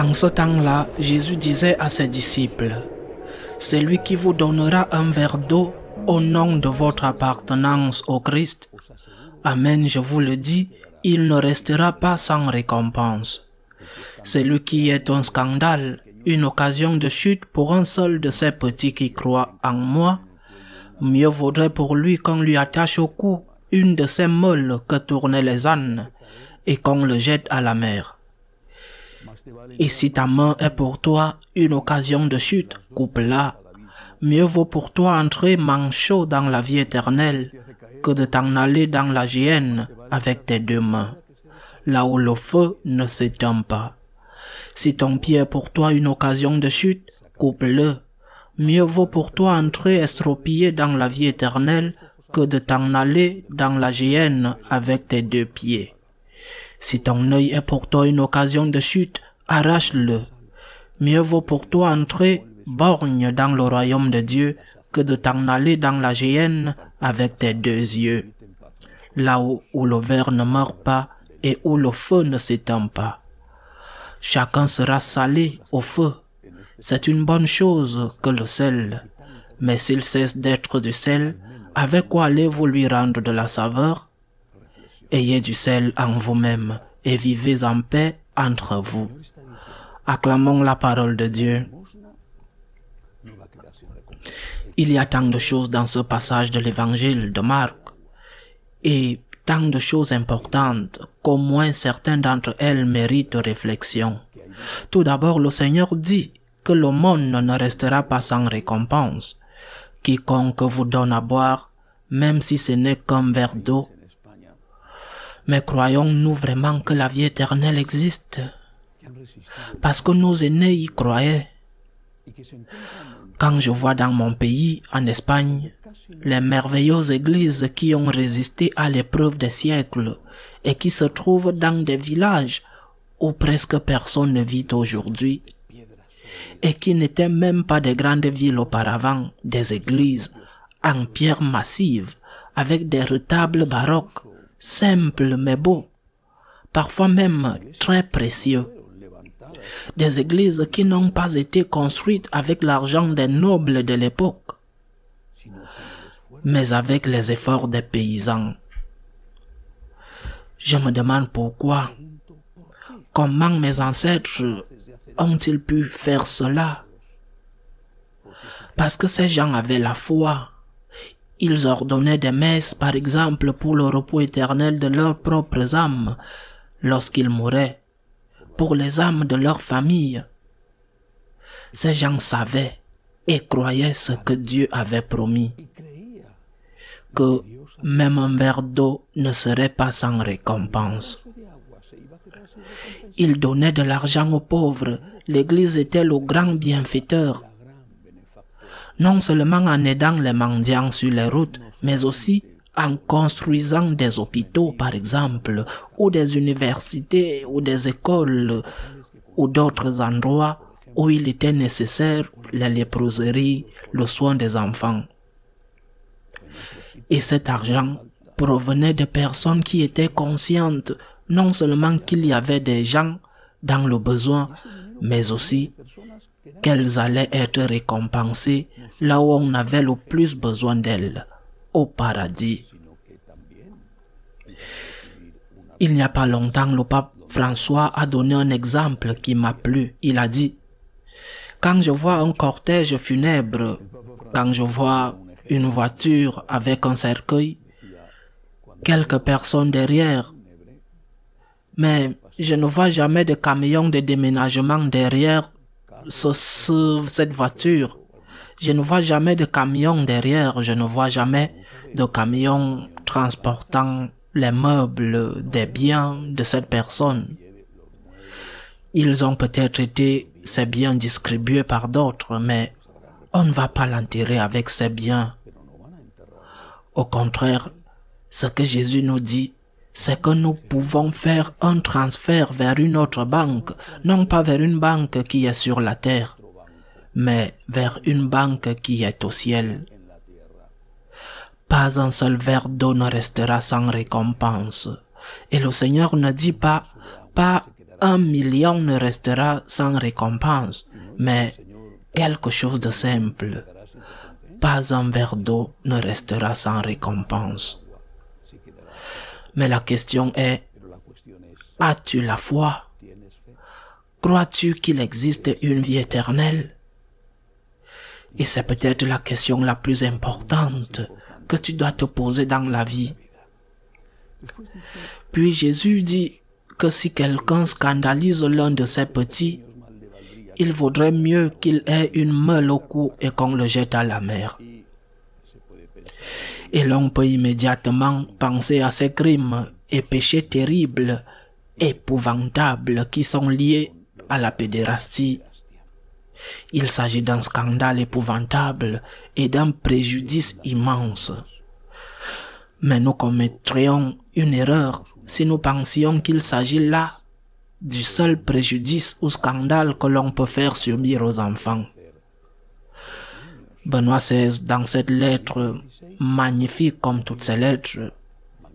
En ce temps-là, Jésus disait à ses disciples, Celui qui vous donnera un verre d'eau au nom de votre appartenance au Christ, Amen, je vous le dis, il ne restera pas sans récompense. Celui qui est un scandale, une occasion de chute pour un seul de ces petits qui croient en moi, mieux vaudrait pour lui qu'on lui attache au cou une de ces molles que tournaient les ânes et qu'on le jette à la mer. Et si ta main est pour toi une occasion de chute, coupe-la. Mieux vaut pour toi entrer manchot dans la vie éternelle que de t'en aller dans la géhenne avec tes deux mains, là où le feu ne s'éteint pas. Si ton pied est pour toi une occasion de chute, coupe-le. Mieux vaut pour toi entrer estropié dans la vie éternelle que de t'en aller dans la géhenne avec tes deux pieds. Si ton œil est pour toi une occasion de chute, arrache-le. Mieux vaut pour toi entrer borgne dans le royaume de Dieu que de t'en aller dans la géhenne avec tes deux yeux, là où, où le ver ne meurt pas et où le feu ne s'éteint pas. Chacun sera salé au feu. C'est une bonne chose que le sel, mais s'il cesse d'être du sel, avec quoi allez-vous lui rendre de la saveur Ayez du sel en vous-même et vivez en paix entre vous acclamons la parole de Dieu. Il y a tant de choses dans ce passage de l'évangile de Marc et tant de choses importantes qu'au moins certaines d'entre elles méritent réflexion. Tout d'abord, le Seigneur dit que le monde ne restera pas sans récompense. Quiconque vous donne à boire, même si ce n'est qu'un verre d'eau. Mais croyons-nous vraiment que la vie éternelle existe parce que nos aînés y croyaient. Quand je vois dans mon pays, en Espagne, les merveilleuses églises qui ont résisté à l'épreuve des siècles et qui se trouvent dans des villages où presque personne ne vit aujourd'hui et qui n'étaient même pas des grandes villes auparavant, des églises en pierre massive avec des retables baroques, simples mais beaux, parfois même très précieux des églises qui n'ont pas été construites avec l'argent des nobles de l'époque, mais avec les efforts des paysans. Je me demande pourquoi, comment mes ancêtres ont-ils pu faire cela Parce que ces gens avaient la foi. Ils ordonnaient des messes, par exemple, pour le repos éternel de leurs propres âmes lorsqu'ils mouraient pour les âmes de leur famille. Ces gens savaient et croyaient ce que Dieu avait promis, que même un verre d'eau ne serait pas sans récompense. Il donnait de l'argent aux pauvres. L'Église était le grand bienfaiteur. Non seulement en aidant les mendiants sur les routes, mais aussi en construisant des hôpitaux, par exemple, ou des universités, ou des écoles, ou d'autres endroits où il était nécessaire la léproserie, le soin des enfants. Et cet argent provenait de personnes qui étaient conscientes non seulement qu'il y avait des gens dans le besoin, mais aussi qu'elles allaient être récompensées là où on avait le plus besoin d'elles paradis. Il n'y a pas longtemps, le pape François a donné un exemple qui m'a plu. Il a dit, quand je vois un cortège funèbre, quand je vois une voiture avec un cercueil, quelques personnes derrière, mais je ne vois jamais de camion de déménagement derrière ce, cette voiture. Je ne vois jamais de camion derrière, je ne vois jamais de camions transportant les meubles des biens de cette personne. Ils ont peut-être été ces biens distribués par d'autres, mais on ne va pas l'enterrer avec ces biens. Au contraire, ce que Jésus nous dit, c'est que nous pouvons faire un transfert vers une autre banque, non pas vers une banque qui est sur la terre, mais vers une banque qui est au ciel. Pas un seul verre d'eau ne restera sans récompense. Et le Seigneur ne dit pas, pas un million ne restera sans récompense, mais quelque chose de simple. Pas un verre d'eau ne restera sans récompense. Mais la question est, as-tu la foi Crois-tu qu'il existe une vie éternelle Et c'est peut-être la question la plus importante que tu dois te poser dans la vie. Puis Jésus dit que si quelqu'un scandalise l'un de ses petits, il vaudrait mieux qu'il ait une meule au cou et qu'on le jette à la mer. Et l'on peut immédiatement penser à ces crimes et péchés terribles, épouvantables qui sont liés à la pédérastie il s'agit d'un scandale épouvantable et d'un préjudice immense. Mais nous commettrions une erreur si nous pensions qu'il s'agit là du seul préjudice ou scandale que l'on peut faire subir aux enfants. Benoît XVI, dans cette lettre magnifique comme toutes ses lettres,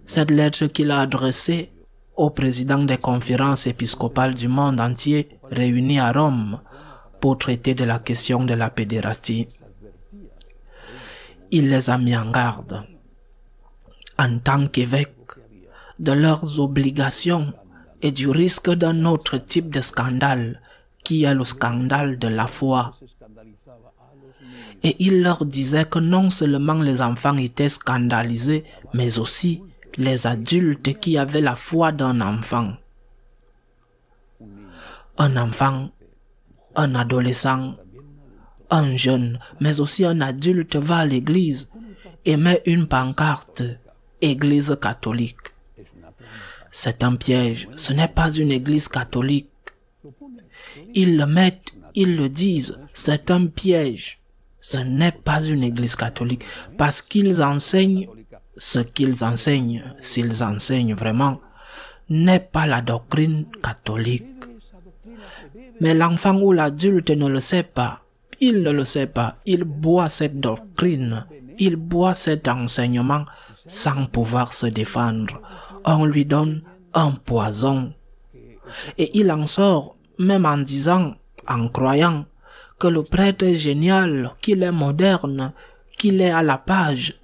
cette lettre qu'il a adressée au président des conférences épiscopales du monde entier réunies à Rome pour traiter de la question de la pédérastie. Il les a mis en garde en tant qu'évêque de leurs obligations et du risque d'un autre type de scandale qui est le scandale de la foi. Et il leur disait que non seulement les enfants étaient scandalisés, mais aussi les adultes qui avaient la foi d'un enfant. Un enfant un adolescent, un jeune, mais aussi un adulte va à l'église et met une pancarte Église catholique. C'est un piège, ce n'est pas une église catholique. Ils le mettent, ils le disent, c'est un piège. Ce n'est pas une église catholique parce qu'ils enseignent ce qu'ils enseignent, s'ils enseignent vraiment, n'est pas la doctrine catholique. Mais l'enfant ou l'adulte ne le sait pas. Il ne le sait pas. Il boit cette doctrine. Il boit cet enseignement sans pouvoir se défendre. On lui donne un poison. Et il en sort même en disant, en croyant, que le prêtre est génial, qu'il est moderne, qu'il est à la page,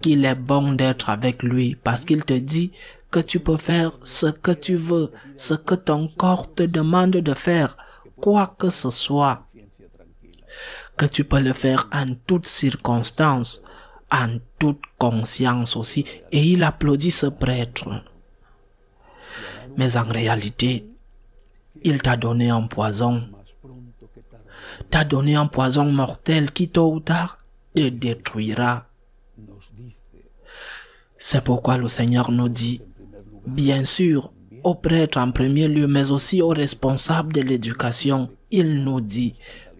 qu'il est bon d'être avec lui parce qu'il te dit que tu peux faire ce que tu veux, ce que ton corps te demande de faire, quoi que ce soit, que tu peux le faire en toutes circonstances, en toute conscience aussi. Et il applaudit ce prêtre. Mais en réalité, il t'a donné un poison. T'a donné un poison mortel qui tôt ou tard te détruira. C'est pourquoi le Seigneur nous dit, bien sûr, aux prêtres en premier lieu, mais aussi aux responsables de l'éducation, il nous dit,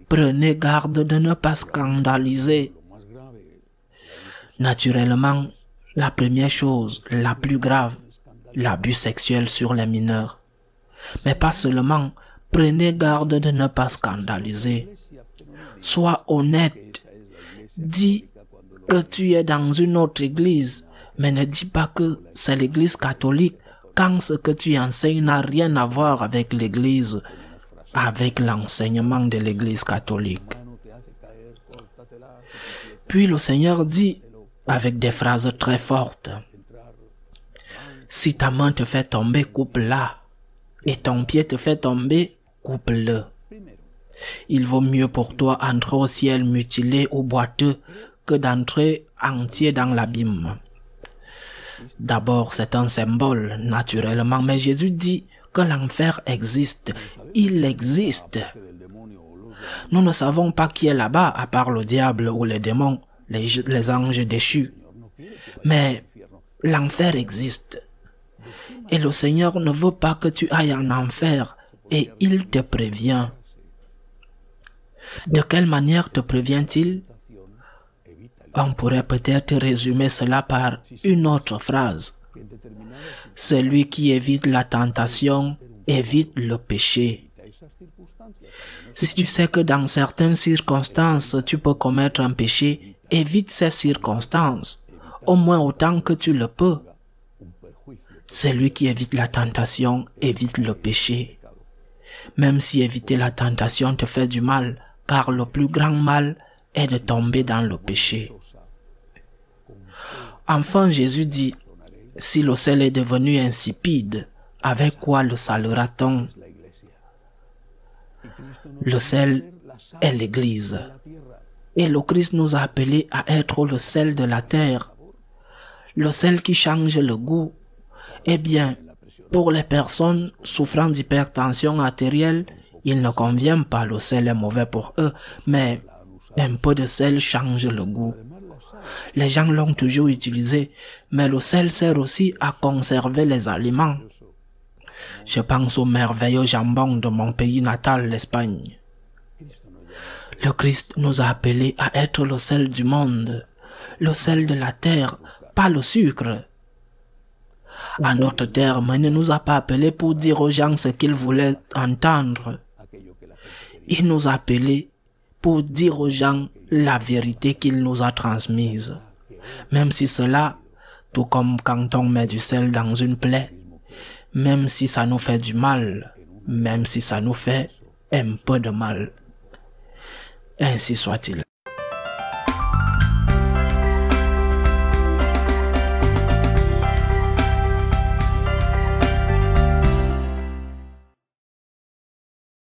prenez garde de ne pas scandaliser. Naturellement, la première chose, la plus grave, l'abus sexuel sur les mineurs. Mais pas seulement, prenez garde de ne pas scandaliser. Sois honnête. Dis que tu es dans une autre église mais ne dis pas que c'est l'Église catholique, quand ce que tu enseignes n'a rien à voir avec l'Église, avec l'enseignement de l'Église catholique. Puis le Seigneur dit, avec des phrases très fortes, Si ta main te fait tomber, coupe-la, et ton pied te fait tomber, coupe-le. Il vaut mieux pour toi entrer au ciel mutilé ou boiteux que d'entrer entier dans l'abîme. D'abord, c'est un symbole, naturellement, mais Jésus dit que l'enfer existe. Il existe. Nous ne savons pas qui est là-bas, à part le diable ou les démons, les, anges déchus. Mais l'enfer existe. Et le Seigneur ne veut pas que tu ailles en enfer, et il te prévient. De quelle manière te prévient-il on pourrait peut-être résumer cela par une autre phrase. Celui qui évite la tentation évite le péché. Si tu sais que dans certaines circonstances, tu peux commettre un péché, évite ces circonstances, au moins autant que tu le peux. Celui qui évite la tentation évite le péché. Même si éviter la tentation te fait du mal, car le plus grand mal est de tomber dans le péché. Enfin, Jésus dit, si le sel est devenu insipide, avec quoi le salera t on Le sel est l'Église. Et le Christ nous a appelés à être le sel de la terre, le sel qui change le goût. Eh bien, pour les personnes souffrant d'hypertension artérielle, il ne convient pas, le sel est mauvais pour eux, mais un peu de sel change le goût. Les gens l'ont toujours utilisé, mais le sel sert aussi à conserver les aliments. Je pense au merveilleux jambon de mon pays natal, l'Espagne. Le Christ nous a appelés à être le sel du monde, le sel de la terre, pas le sucre. En d'autres terme il ne nous a pas appelés pour dire aux gens ce qu'ils voulaient entendre. Il nous a appelés pour dire aux gens la vérité qu'il nous a transmise. Même si cela, tout comme quand on met du sel dans une plaie, même si ça nous fait du mal, même si ça nous fait un peu de mal. Ainsi soit-il.